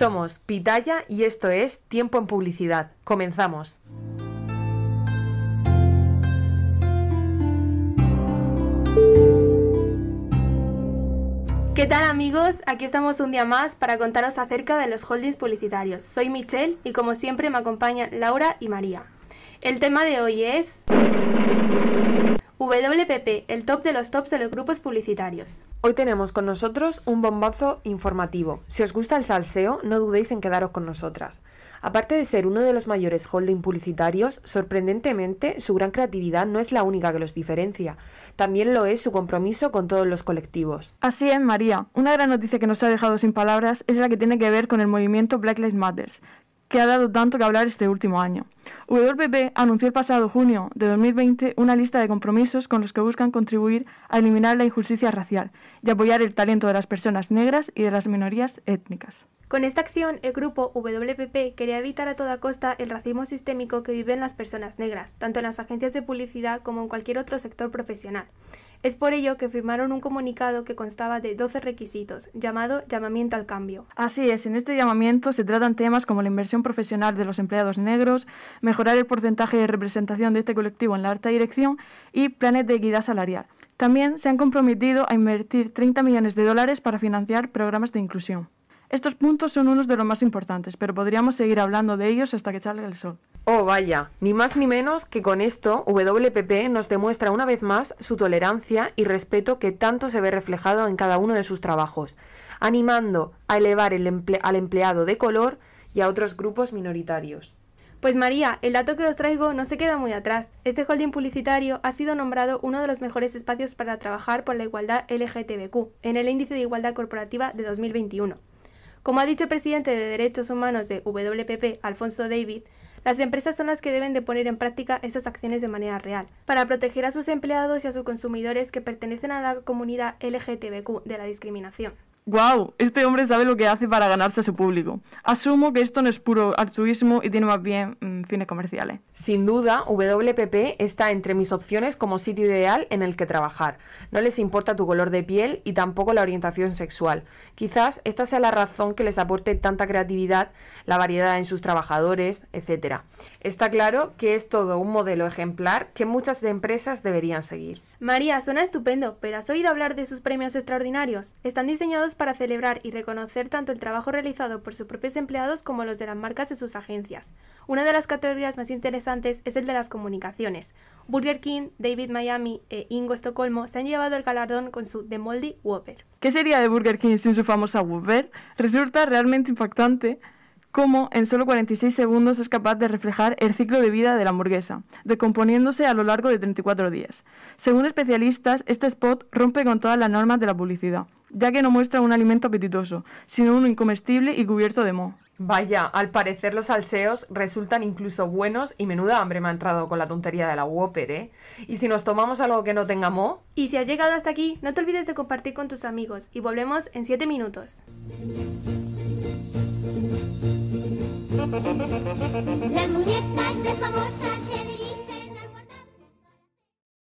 Somos Pitaya y esto es Tiempo en Publicidad. Comenzamos. ¿Qué tal amigos? Aquí estamos un día más para contaros acerca de los holdings publicitarios. Soy Michelle y como siempre me acompañan Laura y María. El tema de hoy es... WPP, el top de los tops de los grupos publicitarios. Hoy tenemos con nosotros un bombazo informativo. Si os gusta el salseo, no dudéis en quedaros con nosotras. Aparte de ser uno de los mayores holding publicitarios, sorprendentemente su gran creatividad no es la única que los diferencia, también lo es su compromiso con todos los colectivos. Así es, María. Una gran noticia que nos ha dejado sin palabras es la que tiene que ver con el movimiento Black Lives Matter, que ha dado tanto que hablar este último año. WPP anunció el pasado junio de 2020 una lista de compromisos con los que buscan contribuir a eliminar la injusticia racial y apoyar el talento de las personas negras y de las minorías étnicas. Con esta acción, el grupo WPP quería evitar a toda costa el racismo sistémico que viven las personas negras, tanto en las agencias de publicidad como en cualquier otro sector profesional. Es por ello que firmaron un comunicado que constaba de 12 requisitos, llamado Llamamiento al Cambio. Así es, en este llamamiento se tratan temas como la inversión profesional de los empleados negros, mejorar el porcentaje de representación de este colectivo en la alta dirección y planes de equidad salarial. También se han comprometido a invertir 30 millones de dólares para financiar programas de inclusión. Estos puntos son unos de los más importantes, pero podríamos seguir hablando de ellos hasta que salga el sol. Oh, vaya, ni más ni menos que con esto WPP nos demuestra una vez más su tolerancia y respeto que tanto se ve reflejado en cada uno de sus trabajos, animando a elevar al empleado de color y a otros grupos minoritarios. Pues María, el dato que os traigo no se queda muy atrás. Este holding publicitario ha sido nombrado uno de los mejores espacios para trabajar por la igualdad LGTBQ en el Índice de Igualdad Corporativa de 2021. Como ha dicho el presidente de Derechos Humanos de WPP, Alfonso David, las empresas son las que deben de poner en práctica estas acciones de manera real, para proteger a sus empleados y a sus consumidores que pertenecen a la comunidad LGTBQ de la discriminación wow, este hombre sabe lo que hace para ganarse a su público. Asumo que esto no es puro altruismo y tiene más bien mm, fines comerciales. Sin duda, WPP está entre mis opciones como sitio ideal en el que trabajar. No les importa tu color de piel y tampoco la orientación sexual. Quizás esta sea la razón que les aporte tanta creatividad, la variedad en sus trabajadores, etc. Está claro que es todo un modelo ejemplar que muchas de empresas deberían seguir. María, suena estupendo, pero ¿has oído hablar de sus premios extraordinarios? Están diseñados para celebrar y reconocer tanto el trabajo realizado por sus propios empleados como los de las marcas de sus agencias. Una de las categorías más interesantes es el de las comunicaciones. Burger King, David Miami e Ingo Estocolmo se han llevado el galardón con su The Moldy Whopper. ¿Qué sería de Burger King sin su famosa Whopper? Resulta realmente impactante cómo en solo 46 segundos es capaz de reflejar el ciclo de vida de la hamburguesa, decomponiéndose a lo largo de 34 días. Según especialistas, este spot rompe con todas las normas de la publicidad, ya que no muestra un alimento apetitoso, sino uno incomestible y cubierto de moho. Vaya, al parecer los salseos resultan incluso buenos y menuda hambre me ha entrado con la tontería de la Whopper, ¿eh? ¿Y si nos tomamos algo que no tenga moho? Y si has llegado hasta aquí, no te olvides de compartir con tus amigos y volvemos en 7 minutos. La muñeca es de famosa